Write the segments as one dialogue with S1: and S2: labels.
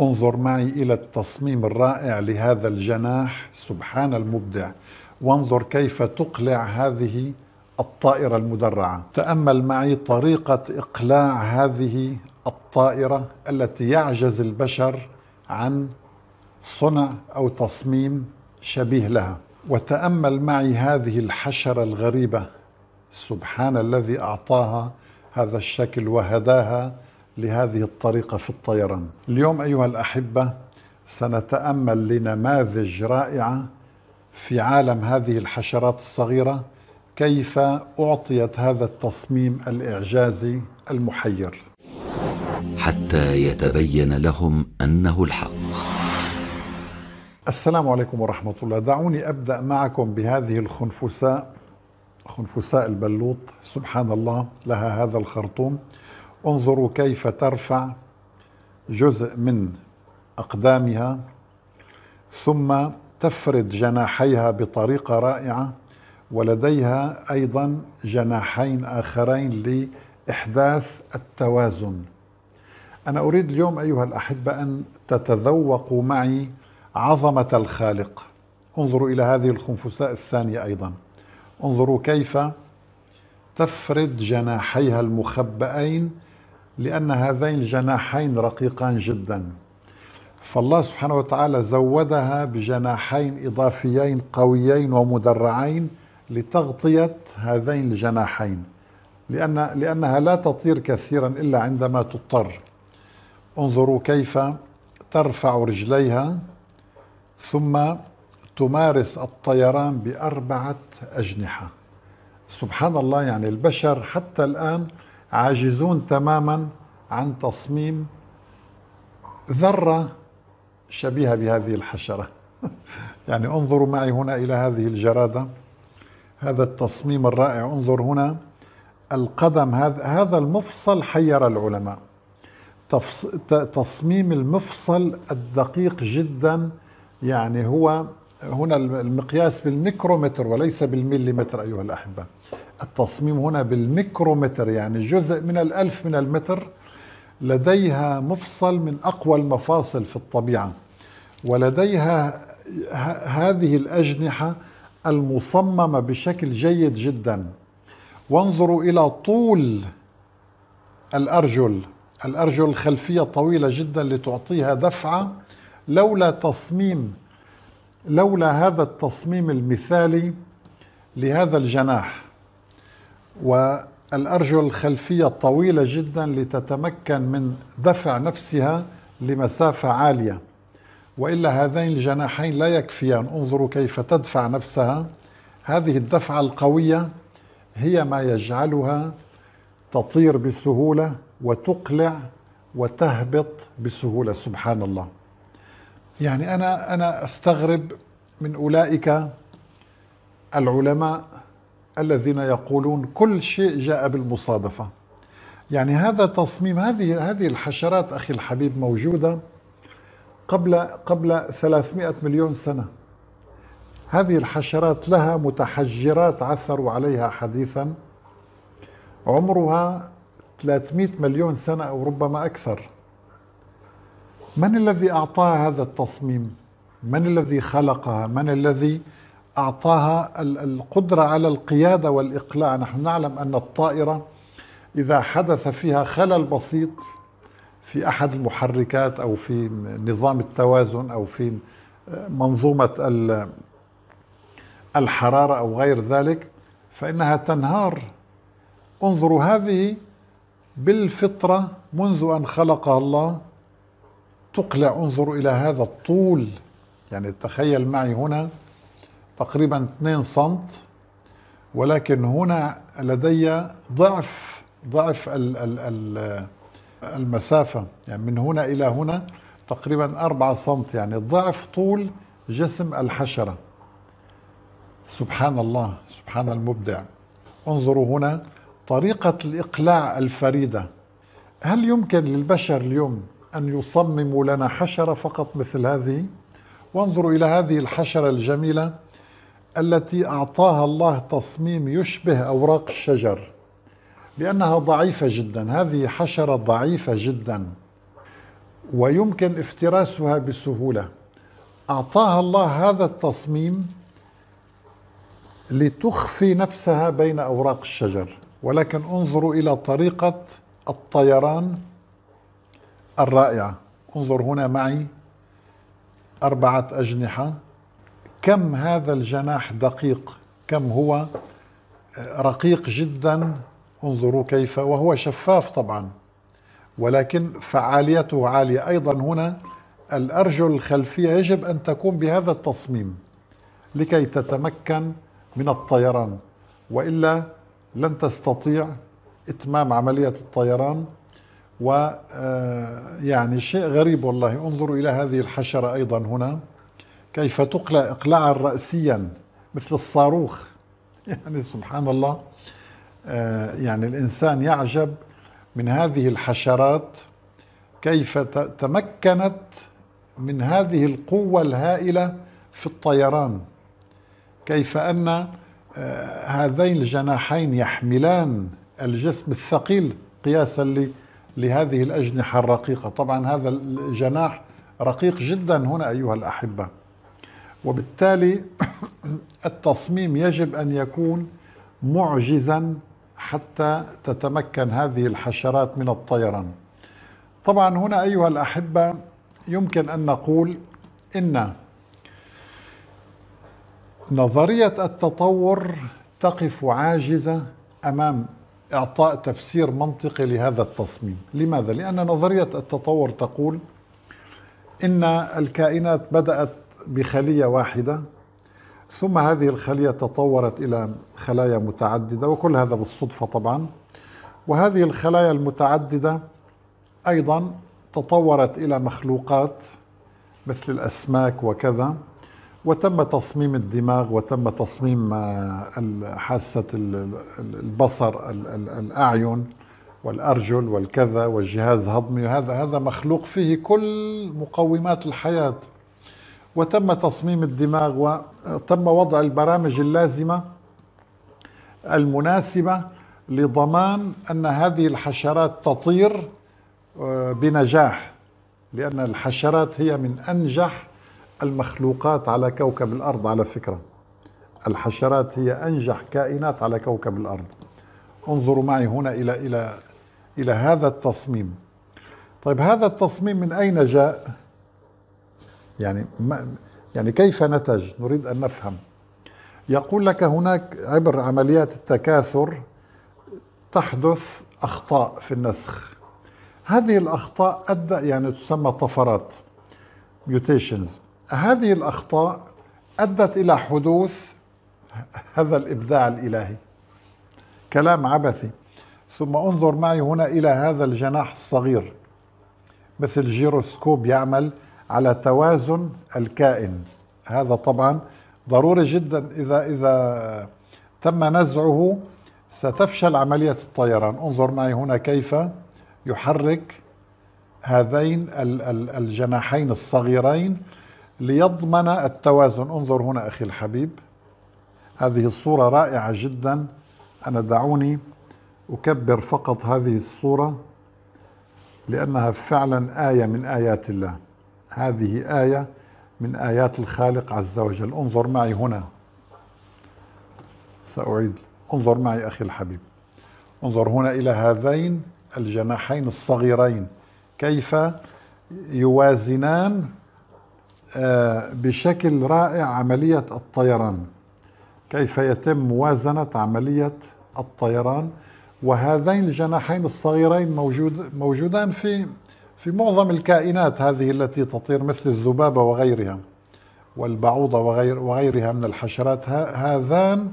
S1: انظر معي إلى التصميم الرائع لهذا الجناح سبحان المبدع وانظر كيف تقلع هذه الطائرة المدرعة تأمل معي طريقة إقلاع هذه الطائرة التي يعجز البشر عن صنع أو تصميم شبيه لها وتأمل معي هذه الحشرة الغريبة سبحان الذي أعطاها هذا الشكل وهداها لهذه الطريقه في الطيران. اليوم ايها الاحبه سنتامل لنماذج رائعه في عالم هذه الحشرات الصغيره كيف اعطيت هذا التصميم الاعجازي المحير. حتى يتبين لهم انه الحق. السلام عليكم ورحمه الله، دعوني ابدا معكم بهذه الخنفساء خنفساء البلوط سبحان الله لها هذا الخرطوم انظروا كيف ترفع جزء من اقدامها ثم تفرد جناحيها بطريقه رائعه ولديها ايضا جناحين اخرين لاحداث التوازن انا اريد اليوم ايها الاحبه ان تتذوقوا معي عظمه الخالق انظروا الى هذه الخنفساء الثانيه ايضا انظروا كيف تفرد جناحيها المخبئين لأن هذين الجناحين رقيقان جدا فالله سبحانه وتعالى زودها بجناحين إضافيين قويين ومدرعين لتغطية هذين الجناحين لأن لأنها لا تطير كثيرا إلا عندما تضطر انظروا كيف ترفع رجليها ثم تمارس الطيران بأربعة أجنحة سبحان الله يعني البشر حتى الآن عاجزون تماما عن تصميم ذره شبيهه بهذه الحشره يعني انظروا معي هنا الى هذه الجراده هذا التصميم الرائع انظر هنا القدم هذا هذا المفصل حير العلماء تصميم المفصل الدقيق جدا يعني هو هنا المقياس بالميكرومتر وليس بالمليمتر ايها الاحبه التصميم هنا بالميكرومتر يعني جزء من الألف من المتر لديها مفصل من أقوى المفاصل في الطبيعة ولديها هذه الأجنحة المصممة بشكل جيد جدا وانظروا إلى طول الأرجل الأرجل الخلفية طويلة جدا لتعطيها دفعة لولا تصميم لولا هذا التصميم المثالي لهذا الجناح والأرجل الخلفية طويلة جدا لتتمكن من دفع نفسها لمسافة عالية وإلا هذين الجناحين لا يكفيان انظروا كيف تدفع نفسها هذه الدفعة القوية هي ما يجعلها تطير بسهولة وتقلع وتهبط بسهولة سبحان الله يعني أنا أنا أستغرب من أولئك العلماء الذين يقولون كل شيء جاء بالمصادفة يعني هذا تصميم هذه هذه الحشرات أخي الحبيب موجودة قبل قبل 300 مليون سنة هذه الحشرات لها متحجرات عثروا عليها حديثا عمرها 300 مليون سنة أو ربما أكثر من الذي أعطاها هذا التصميم؟ من الذي خلقها؟ من الذي أعطاها القدرة على القيادة والإقلاع نحن نعلم أن الطائرة إذا حدث فيها خلل بسيط في أحد المحركات أو في نظام التوازن أو في منظومة الحرارة أو غير ذلك فإنها تنهار انظروا هذه بالفطرة منذ أن خلقها الله تقلع انظروا إلى هذا الطول يعني تخيل معي هنا تقريبا 2 سم ولكن هنا لدي ضعف ضعف المسافة يعني من هنا إلى هنا تقريبا 4 سم يعني ضعف طول جسم الحشرة سبحان الله سبحان المبدع انظروا هنا طريقة الإقلاع الفريدة هل يمكن للبشر اليوم أن يصمموا لنا حشرة فقط مثل هذه؟ وانظروا إلى هذه الحشرة الجميلة التي أعطاها الله تصميم يشبه أوراق الشجر لأنها ضعيفة جدا هذه حشرة ضعيفة جدا ويمكن افتراسها بسهولة أعطاها الله هذا التصميم لتخفي نفسها بين أوراق الشجر ولكن انظروا إلى طريقة الطيران الرائعة انظر هنا معي أربعة أجنحة كم هذا الجناح دقيق كم هو آه، رقيق جدا انظروا كيف وهو شفاف طبعا ولكن فعاليته عالية أيضا هنا الأرجل الخلفية يجب أن تكون بهذا التصميم لكي تتمكن من الطيران وإلا لن تستطيع إتمام عملية الطيران ويعني آه، شيء غريب والله انظروا إلى هذه الحشرة أيضا هنا كيف تقلع إقلاعا رأسيا مثل الصاروخ يعني سبحان الله آه، يعني الإنسان يعجب من هذه الحشرات كيف تمكنت من هذه القوة الهائلة في الطيران كيف أن آه، هذين الجناحين يحملان الجسم الثقيل قياسا لهذه الأجنحة الرقيقة طبعا هذا الجناح رقيق جدا هنا أيها الأحبة وبالتالي التصميم يجب ان يكون معجزا حتى تتمكن هذه الحشرات من الطيران. طبعا هنا ايها الاحبه يمكن ان نقول ان نظريه التطور تقف عاجزه امام اعطاء تفسير منطقي لهذا التصميم، لماذا؟ لان نظريه التطور تقول ان الكائنات بدات بخليه واحده ثم هذه الخليه تطورت الى خلايا متعدده وكل هذا بالصدفه طبعا وهذه الخلايا المتعدده ايضا تطورت الى مخلوقات مثل الاسماك وكذا وتم تصميم الدماغ وتم تصميم آه، حاسه البصر الاعين والارجل والكذا والجهاز الهضمي هذا هذا مخلوق فيه كل مقومات الحياه وتم تصميم الدماغ وتم وضع البرامج اللازمة المناسبة لضمان أن هذه الحشرات تطير آه، بنجاح لأن الحشرات هي من أنجح المخلوقات على كوكب الأرض على فكرة الحشرات هي أنجح كائنات على كوكب الأرض انظروا معي هنا إلى إلى إلى هذا التصميم طيب هذا التصميم من أين جاء؟ يعني ما يعني كيف نتج نريد أن نفهم يقول لك هناك عبر عمليات التكاثر تحدث أخطاء في النسخ هذه الأخطاء أدى يعني تسمى طفرات ميوتيشنز هذه الأخطاء أدت إلى حدوث هذا الإبداع الإلهي كلام عبثي ثم انظر معي هنا إلى هذا الجناح الصغير مثل جيروسكوب يعمل على توازن الكائن هذا طبعا ضروري جدا إذا إذا تم نزعه ستفشل عملية الطيران انظر معي هنا كيف يحرك هذين الجناحين الصغيرين ليضمن التوازن انظر هنا أخي الحبيب هذه الصورة رائعة جدا أنا دعوني أكبر فقط هذه الصورة لأنها فعلا آية من آيات الله هذه آية من آيات الخالق عز وجل انظر معي هنا سأعيد انظر معي أخي الحبيب انظر هنا إلى هذين الجناحين الصغيرين كيف يوازنان آه، بشكل رائع عملية الطيران كيف يتم موازنة عملية الطيران وهذين الجناحين الصغيرين موجود موجودان في في معظم الكائنات هذه التي تطير مثل الذبابة وغيرها والبعوضة وغير وغيرها من الحشرات هذان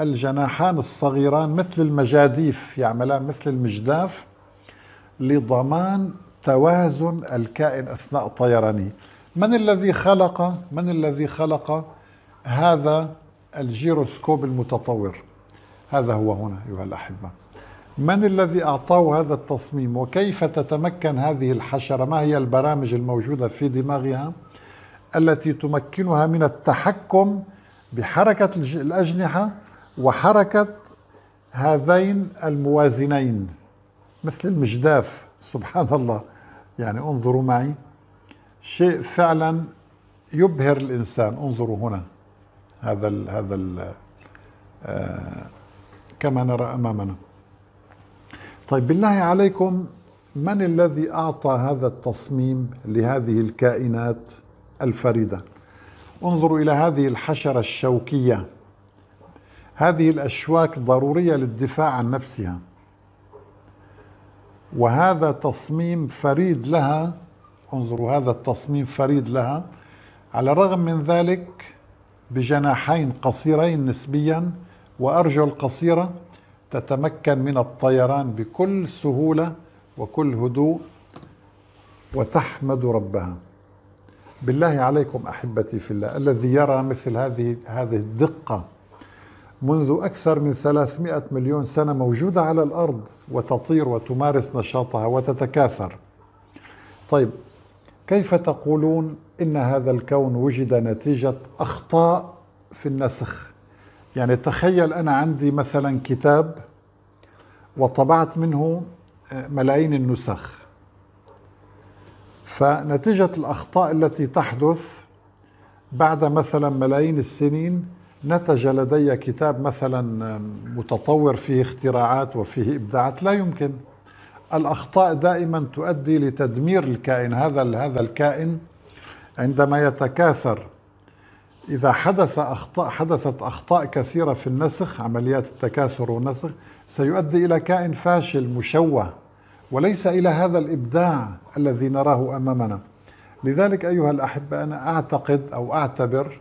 S1: الجناحان الصغيران مثل المجاديف يعملان مثل المجداف لضمان توازن الكائن اثناء طيرانه من الذي خلق من الذي خلق هذا الجيروسكوب المتطور هذا هو هنا ايها الاحبه من الذي أعطاه هذا التصميم وكيف تتمكن هذه الحشرة ما هي البرامج الموجودة في دماغها التي تمكنها من التحكم بحركة الأجنحة وحركة هذين الموازنين مثل المجداف سبحان الله يعني انظروا معي شيء فعلا يبهر الانسان انظروا هنا هذا ال هذا ال آه كما نرى امامنا طيب بالله عليكم من الذي أعطى هذا التصميم لهذه الكائنات الفريدة انظروا إلى هذه الحشرة الشوكية هذه الأشواك ضرورية للدفاع عن نفسها وهذا تصميم فريد لها انظروا هذا التصميم فريد لها على الرغم من ذلك بجناحين قصيرين نسبيا وأرجل قصيرة تتمكن من الطيران بكل سهولة وكل هدوء وتحمد ربها بالله عليكم أحبتي في الله الذي يرى مثل هذه هذه الدقة منذ أكثر من 300 مليون سنة موجودة على الأرض وتطير وتمارس نشاطها وتتكاثر طيب كيف تقولون إن هذا الكون وجد نتيجة أخطاء في النسخ يعني تخيل أنا عندي مثلا كتاب وطبعت منه آه، ملايين النسخ فنتيجة الأخطاء التي تحدث بعد مثلا ملايين السنين نتج لدي كتاب مثلا متطور فيه اختراعات وفيه إبداعات لا يمكن الأخطاء دائما تؤدي لتدمير الكائن هذا هذا الكائن عندما يتكاثر إذا حدث أخطاء حدثت أخطاء كثيرة في النسخ عمليات التكاثر والنسخ سيؤدي إلى كائن فاشل مشوه وليس إلى هذا الإبداع الذي نراه أمامنا لذلك أيها الأحبة أنا أعتقد أو أعتبر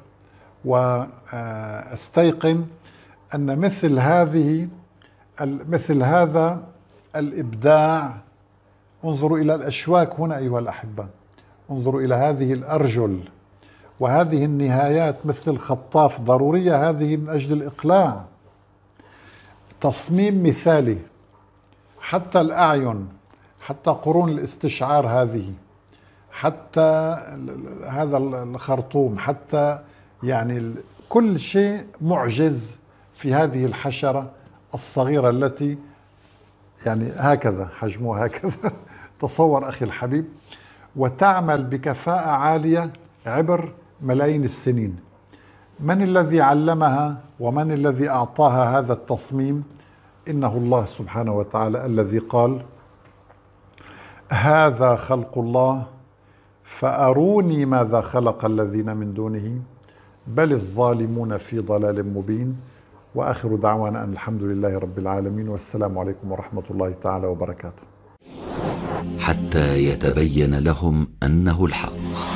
S1: وأستيقن آه، أن مثل هذه مثل هذا الإبداع انظروا إلى الأشواك هنا أيها الأحبة انظروا إلى هذه الأرجل وهذه النهايات مثل الخطاف ضرورية هذه من أجل الإقلاع تصميم مثالي حتى الأعين حتى قرون الاستشعار هذه حتى هذا الخرطوم حتى يعني كل شيء معجز في هذه الحشرة الصغيرة التي يعني هكذا حجمها هكذا تصور أخي الحبيب وتعمل بكفاءة عالية عبر ملايين السنين من الذي علمها ومن الذي اعطاها هذا التصميم انه الله سبحانه وتعالى الذي قال هذا خلق الله فاروني ماذا خلق الذين من دونه بل الظالمون في ضلال مبين واخر دعوانا ان الحمد لله رب العالمين والسلام عليكم ورحمه الله تعالى وبركاته حتى يتبين لهم انه الحق